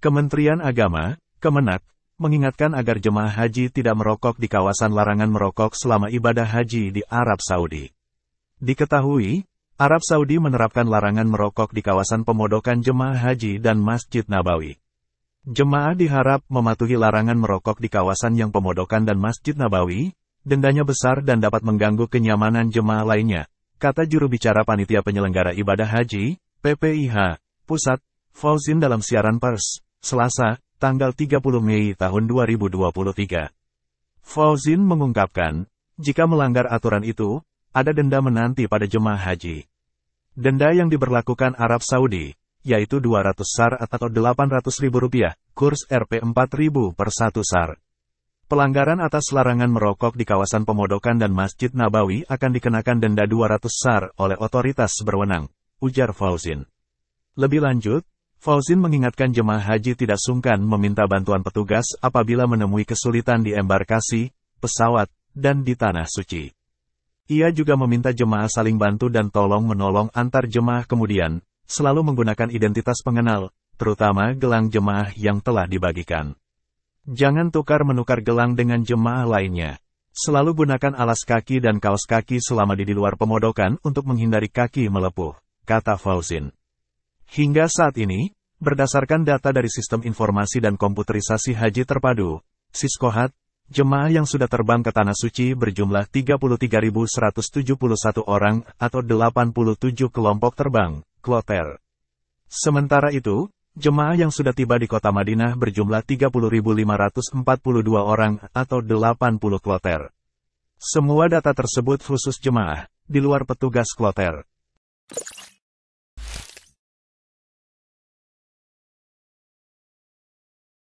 Kementerian Agama, Kemenak, mengingatkan agar jemaah haji tidak merokok di kawasan larangan merokok selama ibadah haji di Arab Saudi. Diketahui, Arab Saudi menerapkan larangan merokok di kawasan pemodokan jemaah haji dan Masjid Nabawi. Jemaah diharap mematuhi larangan merokok di kawasan yang pemodokan dan Masjid Nabawi, dendanya besar dan dapat mengganggu kenyamanan jemaah lainnya, kata juru bicara panitia penyelenggara ibadah haji, PPIH, Pusat, Fauzin dalam siaran pers. Selasa, tanggal 30 Mei tahun 2023. Fauzin mengungkapkan, jika melanggar aturan itu, ada denda menanti pada jemaah haji. Denda yang diberlakukan Arab Saudi, yaitu 200 sar atau 800 ribu rupiah, kurs Rp 4000 per satu sar. Pelanggaran atas larangan merokok di kawasan pemodokan dan Masjid Nabawi akan dikenakan denda 200 sar oleh otoritas berwenang, ujar Fauzin. Lebih lanjut, Fauzin mengingatkan jemaah haji tidak sungkan meminta bantuan petugas apabila menemui kesulitan di embarkasi, pesawat, dan di tanah suci. Ia juga meminta jemaah saling bantu dan tolong-menolong antar jemaah kemudian, selalu menggunakan identitas pengenal, terutama gelang jemaah yang telah dibagikan. Jangan tukar-menukar gelang dengan jemaah lainnya. Selalu gunakan alas kaki dan kaos kaki selama di, luar pemodokan untuk menghindari kaki melepuh, kata Fauzin. Hingga saat ini, Berdasarkan data dari Sistem Informasi dan Komputerisasi Haji Terpadu, Siskohat, jemaah yang sudah terbang ke Tanah Suci berjumlah 33.171 orang atau 87 kelompok terbang, kloter. Sementara itu, jemaah yang sudah tiba di kota Madinah berjumlah 30.542 orang atau 80 kloter. Semua data tersebut khusus jemaah, di luar petugas kloter.